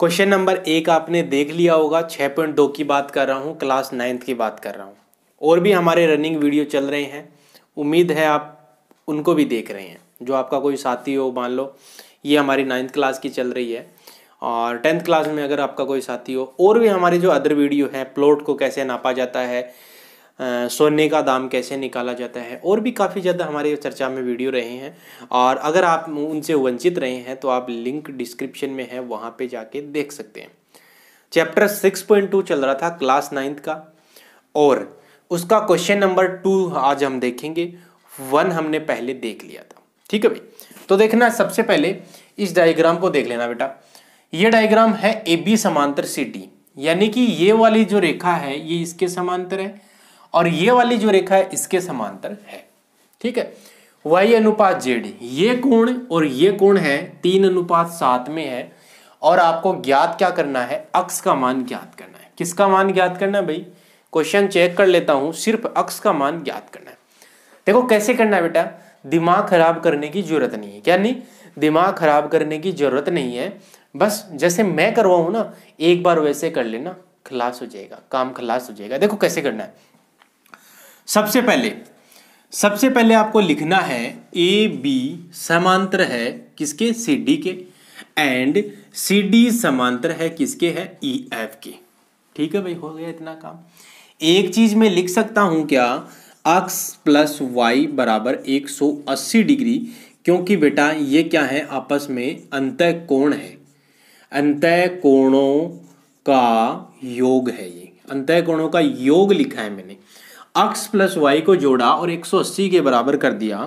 question number एक आपने देख लिया होगा छः पॉइंट दो की बात कर रहा हूँ क्लास नाइन्थ की बात कर रहा हूँ और भी हमारे रनिंग वीडियो चल रहे हैं उम्मीद है आप उनको भी देख रहे हैं जो आपका कोई साथी हो मान लो ये हमारी नाइन्थ क्लास की चल रही है और टेंथ क्लास में अगर आपका कोई साथी हो और भी हमारे जो अदर वीडियो हैं प्लॉट को कैसे नापा जाता है सोने का दाम कैसे निकाला जाता है और भी काफ़ी ज़्यादा हमारे चर्चा में वीडियो रहे हैं और अगर आप उनसे वंचित रहे हैं तो आप लिंक डिस्क्रिप्शन में है वहाँ पे जाके देख सकते हैं चैप्टर सिक्स पॉइंट टू चल रहा था क्लास नाइन्थ का और उसका क्वेश्चन नंबर टू आज हम देखेंगे वन हमने पहले देख लिया था ठीक है भाई तो देखना सबसे पहले इस डायग्राम को देख लेना बेटा ये डायग्राम है ए बी समांतर सी डी यानी कि ये वाली जो रेखा है ये इसके समांतर है और ये वाली जो रेखा है इसके समांतर है ठीक है वही अनुपात जेड ये कोण और ये कोण है तीन अनुपात सात में है और आपको ज्ञात क्या करना है अक्स का मान ज्ञात करना है किसका मान ज्ञात करना है भाई क्वेश्चन चेक कर लेता हूं सिर्फ अक्स का मान ज्ञात करना है देखो कैसे करना है बेटा दिमाग खराब करने की जरूरत नहीं है क्या नहीं दिमाग खराब करने की जरूरत नहीं है बस जैसे मैं करवाऊ ना एक बार वैसे कर लेना खलास हो जाएगा काम खलास हो जाएगा देखो कैसे करना है सबसे पहले सबसे पहले आपको लिखना है ए बी समांतर है किसके सी डी के एंड सी डी समांतर है किसके है ई e, एफ के ठीक है भाई हो गया इतना काम एक चीज में लिख सकता हूं क्या अक्स प्लस वाई बराबर 180 डिग्री क्योंकि बेटा ये क्या है आपस में अंत कोण है अंत कोणों का योग है ये अंत कोणों का योग लिखा है मैंने अक्स प्लस वाई को जोड़ा और 180 के बराबर कर दिया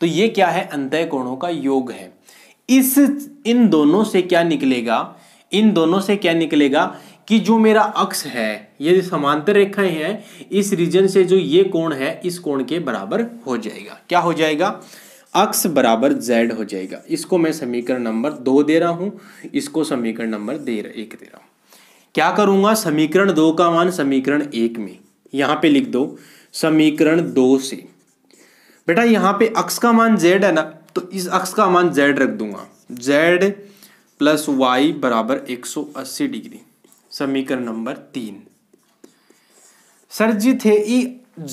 तो ये क्या है अंतः कोणों का योग है इस इन दोनों से क्या निकलेगा इन दोनों से क्या निकलेगा कि जो मेरा अक्ष है ये समांतर रेखाएं हैं इस रीजन से जो ये कोण है इस कोण के बराबर हो जाएगा क्या हो जाएगा अक्ष बराबर जेड हो जाएगा इसको मैं समीकरण नंबर दो दे रहा हूं इसको समीकरण नंबर दे रहा एक दे रहा हूं क्या करूंगा समीकरण दो का मान समीकरण एक में यहां पे लिख दो समीकरण दो से बेटा यहां पे अक्स का मान जेड है ना तो इस अक्स का मान जेड रख दूंगा जेड प्लस वाई बराबर एक सौ अस्सी डिग्री समीकरण नंबर तीन सर जी थे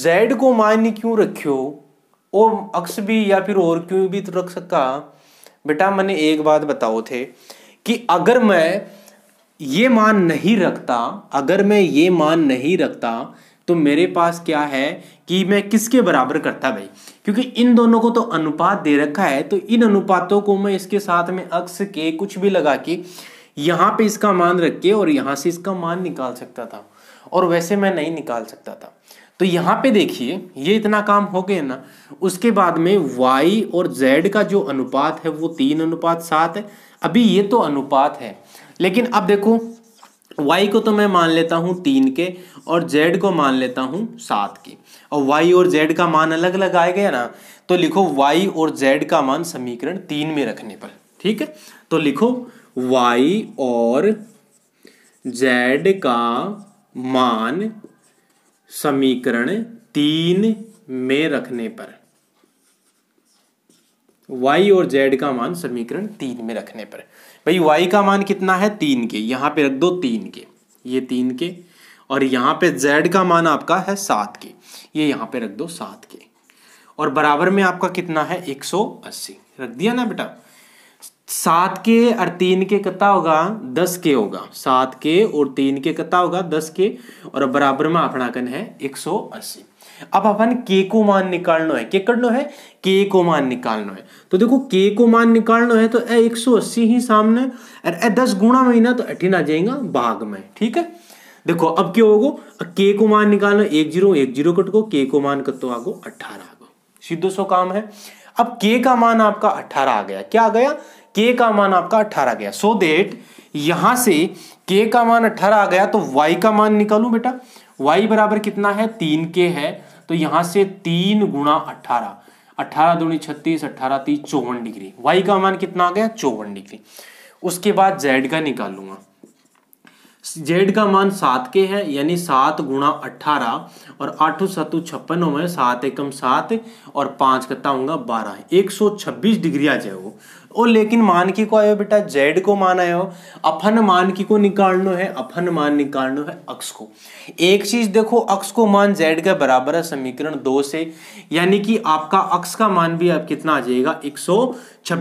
जेड को मान क्यों रखियो और अक्स भी या फिर और क्यों भी तो रख सका बेटा मैंने एक बात बताओ थे कि अगर मैं ये मान नहीं रखता अगर मैं ये मान नहीं रखता तो मेरे पास क्या है कि मैं किसके बराबर करता भाई क्योंकि इन दोनों को तो अनुपात दे रखा है तो इन अनुपातों को मैं इसके साथ में अक्स के कुछ भी लगा के यहाँ पे इसका मान रख के और यहाँ से इसका मान निकाल सकता था और वैसे मैं नहीं निकाल सकता था तो यहाँ पे देखिए ये इतना काम हो गया ना उसके बाद में वाई और जेड का जो अनुपात है वो तीन अनुपात सात है अभी ये तो अनुपात है लेकिन अब देखो y को तो मैं मान लेता हूँ तीन के और z को मान लेता हूँ सात के और y और z का मान अलग अलग आ गया ना तो लिखो y और z का मान समीकरण तीन में रखने पर ठीक है तो लिखो y और z का मान समीकरण तीन में रखने पर वाई और जेड का मान समीकरण तीन में रखने पर भाई वाई का मान कितना है तीन के यहाँ पे रख दो तीन के ये तीन के और यहाँ पे जेड का मान आपका है सात के ये यहाँ पे रख दो सात के और बराबर में आपका कितना है एक सौ अस्सी रख दिया ना बेटा सात के और तीन के कता होगा दस के होगा सात के और तीन के कता होगा दस के और बराबर में कन है एक सौ अस्सी अब अपन के को मान निकालना है के करना है के को मान निकालना है तो देखो के को मान निकालना है तो ए 180 ही सामने और ए 10 गुणा महीना तो अठिन आ जाएगा भाग में ठीक है देखो अब क्या होगा के को मान निकालना एक जीरो एक जीरो कट को के को मान कतो आगो अठारह आगो सीधो सो काम है अब के का मान आपका अठारह आ गया क्या आ गया के का मान आपका अठारह आ गया सो देट यहां से के का मान अठारह आ गया तो वाई का मान निकालू बेटा वाई बराबर कितना है तीन के है तो यहां से तीन गुणा अठारह अट्ठारह दूनी छत्तीस अट्ठारह तीस चौवन डिग्री वाई का मान कितना आ गया चौवन डिग्री उसके बाद जेड का निकालूंगा जेड का मान सात के है यानी सात गुणा अट्ठारह और आठ सतु छप्पन हो सात एकम सात और पाँच कत्ता होगा बारह एक सौ छब्बीस डिग्री आ जाए वो और लेकिन मान की को आयो बेटा जेड को मान आयो अपन मान की को निकालनो है अपन मान निकालनो है अक्स को एक चीज देखो अक्स को मान जेड के बराबर है समीकरण दो से यानी कि आपका अक्स का मान भी आप कितना आ जाएगा एक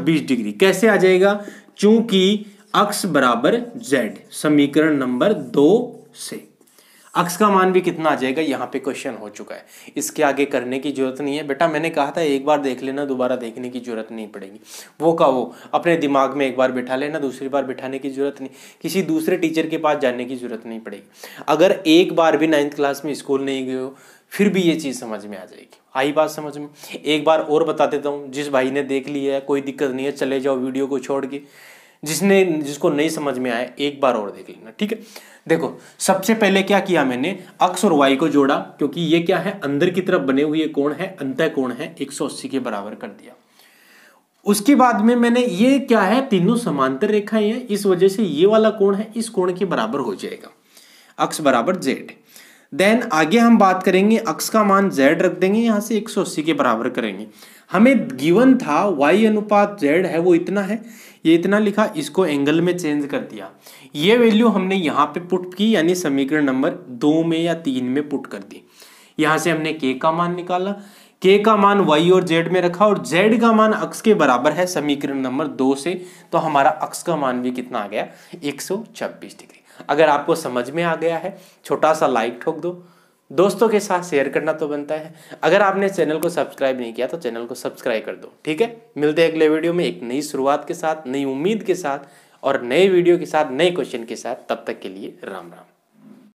डिग्री कैसे आ जाएगा चूंकि अक्स बराबर जेड समीकरण नंबर दो से अक्स का मान भी कितना आ जाएगा यहाँ पे क्वेश्चन हो चुका है इसके आगे करने की जरूरत नहीं है बेटा मैंने कहा था एक बार देख लेना दोबारा देखने की जरूरत नहीं पड़ेगी वो का वो अपने दिमाग में एक बार बिठा लेना दूसरी बार बिठाने की जरूरत नहीं किसी दूसरे टीचर के पास जाने की जरूरत नहीं पड़ेगी अगर एक बार भी नाइन्थ क्लास में स्कूल नहीं गए हो फिर भी ये चीज़ समझ में आ जाएगी आई बात समझ में एक बार और बता देता हूँ जिस भाई ने देख लिया है कोई दिक्कत नहीं है चले जाओ वीडियो को छोड़ के जिसने जिसको नहीं समझ में आया एक बार और देख लेना ठीक है देखो सबसे पहले क्या किया मैंने अक्ष और वाई को जोड़ा क्योंकि ये क्या है अंदर की तरफ बने हुए कोण है अंत कोण है 180 के बराबर कर दिया उसके बाद में मैंने ये क्या है तीनों समांतर रेखाएं हैं इस वजह से ये वाला कोण है इस कोण के बराबर हो जाएगा अक्ष बराबर जेड देन आगे हम बात करेंगे अक्स का मान जेड रख देंगे यहाँ से 180 के बराबर करेंगे हमें गिवन था वाई अनुपात जेड है वो इतना है ये इतना लिखा इसको एंगल में चेंज कर दिया ये वैल्यू हमने यहाँ पे पुट की यानी समीकरण नंबर दो में या तीन में पुट कर दी यहाँ से हमने के का मान निकाला के का मान वाई और जेड में रखा और जेड का मान अक्स के बराबर है समीकरण नंबर दो से तो हमारा अक्स का मान भी कितना आ गया एक डिग्री अगर आपको समझ में आ गया है छोटा सा लाइक ठोक दो दोस्तों के साथ शेयर करना तो बनता है अगर आपने चैनल को सब्सक्राइब नहीं किया तो चैनल को सब्सक्राइब कर दो ठीक है मिलते हैं अगले वीडियो में एक नई शुरुआत के साथ नई उम्मीद के साथ और नए वीडियो के साथ नए क्वेश्चन के साथ तब तक के लिए राम राम